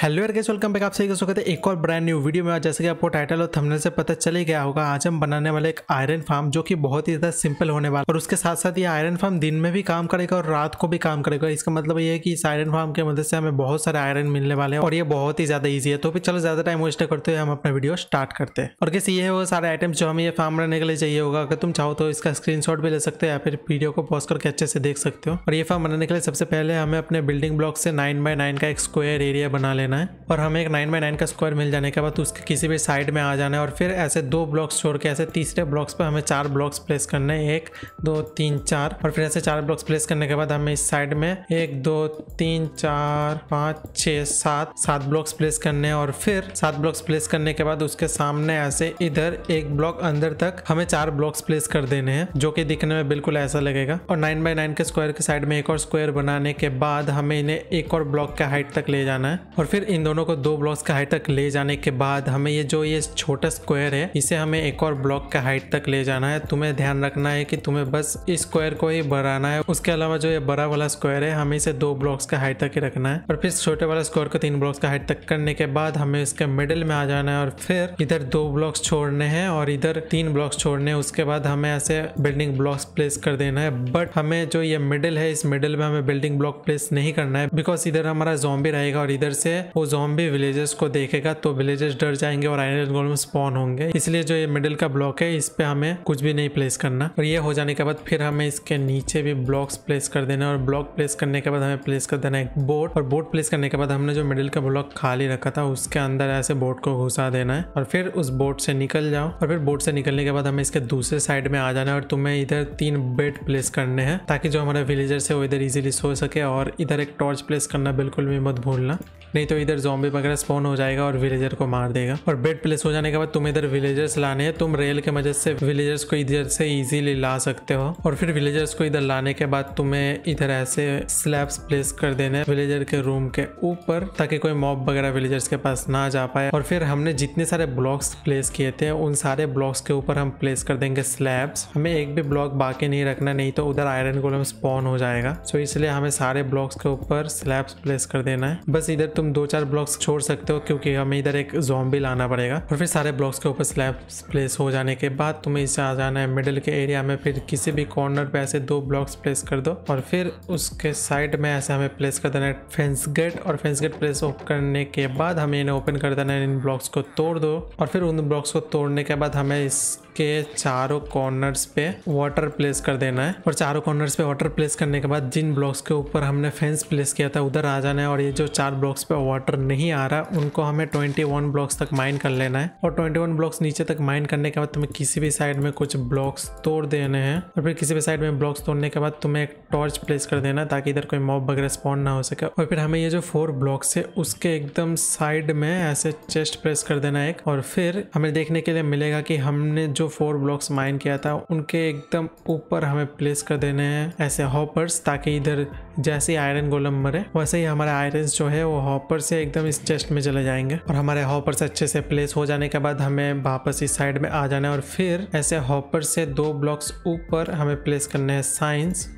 hello यार gas welcome back आप सभी का स्वागत है एक और ब्रांड न्यू वीडियो में जैसे कि आपको टाइटल और थंबनेल से पता ही गया होगा आज हम बनाने वाले एक आयरन फार्म जो कि बहुत ही ज्यादा सिंपल होने वाला और उसके साथ साथ ये आयरन फार्म दिन में भी काम करेगा और रात को भी काम करेगा इसका मतलब ये है कि इस आयरन फार्म की मदद से हमें बहुत सारे आयरन मिलने वाले हैं और ये बहुत ही ज्यादा ईजी है तो फिर चलो ज्यादा टाइम वेस्ट करते हुए हम अपना वीडियो स्टार्ट करते हैं और कैसे ये है वो सारे आइटम्स जो हमें ये फार्म बनाने के लिए चाहिए होगा अगर तुम चाहो तो इसका स्क्रीन भी ले सकते हो या फिर वीडियो को पॉज करके अच्छे से देख सकते हो और ये फार्म बनाने के लिए सबसे पहले हमें अपने बिल्डिंग ब्लॉक से नाइन बाय नाइन का एक स्क्वायर एरिया बना लेना लेना है और हमें एक नाइन बाई नाइन का स्क्वायर मिल जाने के बाद उसके किसी भी साइड में आ जाना है और फिर ऐसे दो ब्लॉक्स छोड़ के ऐसे तीसरे ब्लॉक्स पर हमें चार ब्लॉक्स प्लेस करने हैं एक दो तीन चार और फिर ऐसे चार ब्लॉक्स प्लेस करने के बाद हमें इस साइड में एक दो तीन चार पाँच छः सात सात ब्लॉक्स प्लेस करने हैं और फिर सात ब्लॉक्स प्लेस करने के बाद उसके सामने ऐसे इधर एक ब्लॉक अंदर तक हमें चार ब्लॉक्स प्लेस कर देने हैं जो कि दिखने में बिल्कुल ऐसा लगेगा और नाइन बाई नाइन के स्क्वायर के साइड में एक और स्क्वायर बनाने के बाद हमें इन्हें एक और ब्लॉक के हाइट तक ले जाना है और फिर इन दोनों को दो ब्लॉक्स का हाइट तक ले जाने के बाद हमें ये जो ये छोटा स्क्वायर है इसे हमें एक और ब्लॉक का हाइट तक ले जाना है तुम्हें ध्यान रखना है कि तुम्हें बस इस स्क्वायर को ही बढ़ाना है उसके अलावा जो ये बड़ा वाला स्क्वायर है हमें इसे दो ब्लॉक्स का हाइट तक ही रखना है और फिर छोटे वाला स्क्वायर को तीन ब्लॉक्स का हाइट तक करने के बाद हमें इसके मिडिल में आ जाना है और फिर इधर दो ब्लॉक्स छोड़ने हैं और इधर तीन ब्लॉक्स छोड़ने हैं उसके बाद हमें ऐसे बिल्डिंग ब्लॉक्स प्लेस कर देना है बट हमें जो ये मिडिल है इस मिडिल में हमें बिल्डिंग ब्लॉक प्लेस नहीं करना है बिकॉज इधर हमारा जॉम्बी रहेगा और इधर से वो जोम्बी विलेजेस को देखेगा तो विलेजेस डर जाएंगे और आयरन गोलम स्पॉन होंगे इसलिए जो ये मिडिल का ब्लॉक है इस पर हमें कुछ भी नहीं प्लेस करना और ये हो जाने के बाद फिर हमें इसके नीचे भी ब्लॉक्स प्लेस कर देना और ब्लॉक प्लेस करने के बाद हमें प्लेस कर देना एक बोर्ड और बोर्ड प्लेस करने के बाद हमने जो मिडिल का ब्लॉक खाली रखा था उसके अंदर ऐसे बोर्ड को घुसा देना है और फिर उस बोर्ड से निकल जाओ और फिर बोर्ड से निकलने के बाद हमें इसके दूसरे साइड में आ जाना है और तुम्हें इधर तीन बेड प्लेस करने हैं ताकि जो हमारे विलेजर्स है वो इधर इजिली सो सके और इधर एक टॉर्च प्लेस करना बिल्कुल भी मत भूलना नहीं तो तो इधर जॉम्बी वगैरह स्पोन हो जाएगा और विलेजर को मार देगा और बेड प्लेस हो जाने के बाद तुम इधर विलेजर्स लाने हैं तुम रेल के मदद से विलेजर्स को इधर से इजीली ला सकते हो और फिर विलेजर्स को इधर लाने के बाद तुम्हें इधर ऐसे स्लैब्स प्लेस कर देने विलेजर के रूम के ऊपर ताकि कोई मॉब वगैरह विलेजर्स के पास ना जा पाए और फिर हमने जितने सारे ब्लॉक्स प्लेस किए थे उन सारे ब्लॉक्स के ऊपर हम प्लेस कर देंगे स्लैब्स हमें एक भी ब्लॉक बाकी नहीं रखना नहीं तो उधर आयरन गोलम स्पॉन हो जाएगा सो इसलिए हमें सारे ब्लॉक्स के ऊपर स्लैब्स प्लेस कर देना है बस इधर तुम दो चार ब्लॉक्स छोड़ सकते हो क्योंकि हमें इधर एक जॉम्बी लाना पड़ेगा और फिर सारे ब्लॉक्स के ऊपर स्लैब प्लेस हो जाने के बाद तुम्हें इसे आ जाना है मिडिल के एरिया में फिर किसी भी कॉर्नर पे ऐसे दो ब्लॉक्स प्लेस कर दो और फिर उसके साइड में ऐसे हमें प्लेस कर देना है फेंस गेट और फेंस गेट प्लेस करने के बाद हमें इन्हें ओपन कर देना है इन ब्लॉक्स को तोड़ दो और फिर उन ब्लॉक्स को तोड़ने के बाद हमें इस के चारों कॉर्नर्स पे वाटर प्लेस कर देना है और चारों कॉर्नर्स पे वाटर प्लेस करने के बाद जिन ब्लॉक्स के ऊपर हमने फेंस प्लेस किया था उधर आ जाना है और ये जो चार ब्लॉक्स पे वाटर वाटर नहीं आ रहा उनको हमें 21 ब्लॉक्स तक माइन कर लेना है और 21 ब्लॉक्स नीचे तक माइन करने के बाद तुम्हें किसी भी साइड में कुछ ब्लॉक्स तोड़ देने हैं और फिर किसी भी साइड में ब्लॉक्स तोड़ने के बाद तुम्हें एक टॉर्च प्लेस कर देना ताकि इधर कोई मॉब वगैरह स्पॉन ना हो सके और फिर हमें ये जो फोर ब्लॉक्स है उसके एकदम साइड में ऐसे चेस्ट प्रेस कर देना है और फिर हमें देखने के लिए मिलेगा कि हमने जो फोर ब्लॉक्स माइन किया था उनके एकदम ऊपर हमें प्लेस कर देने हैं ऐसे हॉपर्स ताकि इधर जैसे आयरन गोलम मरे वैसे ही हमारे आयरन जो है वो हॉपर से एकदम इस चेस्ट में चले जाएंगे और हमारे हॉपर से अच्छे से प्लेस हो जाने के बाद हमें वापस इस साइड में आ जाना है और फिर ऐसे हॉपर से दो ब्लॉक्स ऊपर हमें प्लेस करने हैं साइंस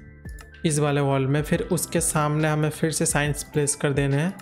इस वाले वॉल में फिर उसके सामने हमें फिर से साइंस प्लेस कर देने हैं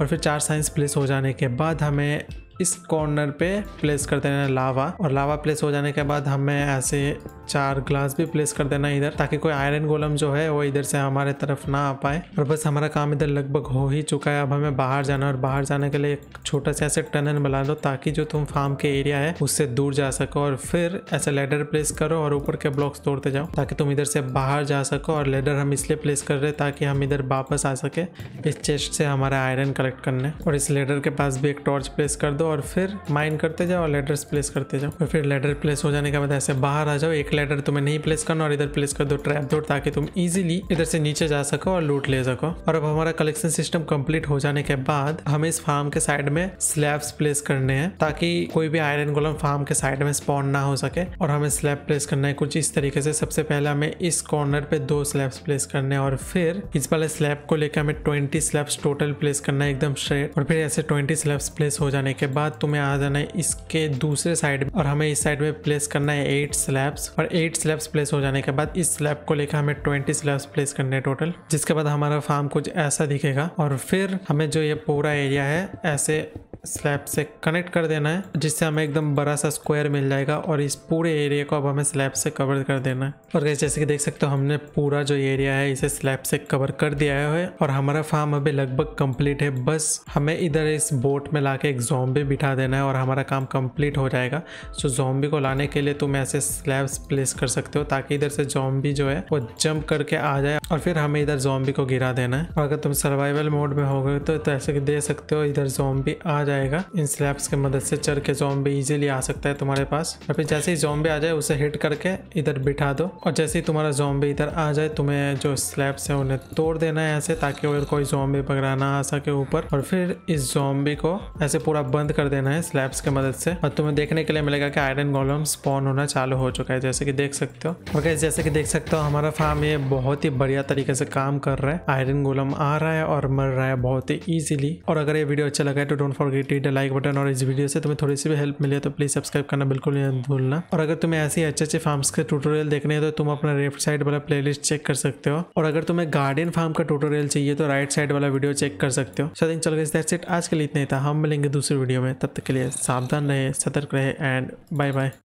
और फिर चार साइंस प्लेस हो जाने के बाद हमें इस कॉर्नर पे प्लेस कर देना है लावा और लावा प्लेस हो जाने के बाद हमें ऐसे चार ग्लास भी प्लेस कर देना इधर ताकि कोई आयरन गोलम जो है वो इधर से हमारे तरफ ना आ पाए और बस हमारा काम इधर लगभग हो ही चुका है अब हमें बाहर जाना और बाहर जाने के लिए एक छोटा सा ऐसे टनल बना दो ताकि जो तुम फार्म के एरिया है उससे दूर जा सको और फिर ऐसे लेडर प्लेस करो और ऊपर के ब्लॉक्स तोड़ते जाओ ताकि तुम इधर से बाहर जा सको और लेडर हम इसलिए प्लेस कर रहे ताकि हम इधर वापस आ सके इस चेस्ट से हमारा आयरन कलेक्ट करने और इस लेडर के पास भी एक टॉर्च प्लेस कर दो और फिर माइन करते जाओ और लेडर्स प्लेस करते जाओ और फिर लेडर प्लेस हो जाने के बाद ऐसे बाहर आ जाओ एक लेटर तुम्हें नहीं प्लेस करना और इधर प्लेस कर दो ट्रैप डोर ताकि तुम इजीली इधर से नीचे जा सको और लूट ले सको और अब हमारा कलेक्शन सिस्टम कंप्लीट हो जाने के बाद हमें इस फार्म के साइड में स्लैब्स प्लेस करने हैं ताकि कोई भी आयरन गोलम फार्म के साइड में स्पॉन ना हो सके और हमें स्लैब प्लेस करना है कुछ इस तरीके से सबसे पहले हमें इस कॉर्नर पे दो स्लैब्स प्लेस करने हैं और फिर इस वाले स्लैब को लेकर हमें ट्वेंटी स्लैब्स टोटल प्लेस करना है एकदम स्ट्रेट और फिर ऐसे ट्वेंटी स्लैब्स प्लेस हो जाने के बाद तुम्हें आ जाना है इसके दूसरे साइड और हमें इस साइड में प्लेस करना है एट स्लैब्स और और 8 स्लैब्स प्लेस हो जाने के बाद इस स्लैब को लेकर हमें 20 स्लैब्स प्लेस करने टोटल जिसके बाद हमारा फार्म कुछ ऐसा दिखेगा और फिर हमें जो ये पूरा एरिया है ऐसे स्लैब से कनेक्ट कर देना है जिससे हमें एकदम बड़ा सा स्क्वायर मिल जाएगा और इस पूरे एरिया को अब हमें स्लैब से कवर कर देना है और गैस जैसे कि देख सकते हो हमने पूरा जो एरिया है इसे स्लैब से कवर कर दिया है और हमारा फार्म अभी लगभग कंप्लीट है बस हमें इधर इस बोट में ला एक जॉम्बे बिठा देना है और हमारा काम कम्प्लीट हो जाएगा सो जॉम्बी को लाने के लिए तुम ऐसे स्लैब्स प्लेस कर सकते हो ताकि इधर से जॉम्बी जो है वो जंप करके आ जाए और फिर हमें इधर जॉम्बी को गिरा देना है और अगर तुम सर्वाइवल मोड में हो गए तो, तो ऐसे दे सकते हो इधर जॉम्बी आ जाए जाएगा इन स्लैब्स के मदद से चढ़ के जॉम्बे इजीली आ सकता है तुम्हारे पास और फिर जैसे ही जॉम्बे आ जाए उसे हिट करके इधर बिठा दो और जैसे ही तुम्हारा जॉम्बे इधर आ जाए तुम्हें जो स्लैब्स है उन्हें तोड़ देना है ऐसे ताकि और कोई जॉम्बे पकड़ा ना आ सके ऊपर और फिर इस जॉम्बे को ऐसे पूरा बंद कर देना है स्लैब्स के मदद से और तुम्हें देखने के लिए मिलेगा कि आयरन गोलम स्पॉन होना चालू हो चुका है जैसे कि देख सकते हो और जैसे कि देख सकते हो हमारा फार्म ये बहुत ही बढ़िया तरीके से काम कर रहा है आयरन गोलम आ रहा है और मर रहा है बहुत ही ईजिली और अगर ये वीडियो अच्छा लगा है तो don't forget related like button और इस वीडियो से तुम्हें थोड़ी सी भी हेल्प मिले तो प्लीज़ सब्सक्राइब करना बिल्कुल नहीं भूलना और अगर तुम्हें ऐसे अच्छे अच्छे फार्म्स के टूटोरियल देखने हैं तो तुम अपना लेफ्ट साइड वाला प्ले चेक कर सकते हो और अगर तुम्हें गार्डन फार्म का टूटोरियल चाहिए तो राइट साइड वाला वीडियो चेक कर सकते हो सदन चलो इस आज के लिए इतना ही था हम मिलेंगे दूसरे वीडियो में तब तक के लिए सावधान रहे सतर्क रहे एंड बाय बाय